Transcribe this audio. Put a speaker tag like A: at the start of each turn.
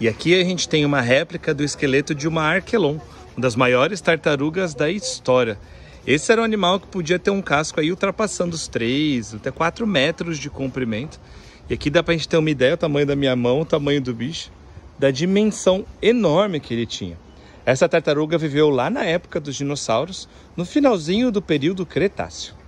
A: E aqui a gente tem uma réplica do esqueleto de uma Arquelon, uma das maiores tartarugas da história. Esse era um animal que podia ter um casco aí ultrapassando os 3, até 4 metros de comprimento. E aqui dá pra gente ter uma ideia, o tamanho da minha mão, o tamanho do bicho, da dimensão enorme que ele tinha. Essa tartaruga viveu lá na época dos dinossauros, no finalzinho do período Cretáceo.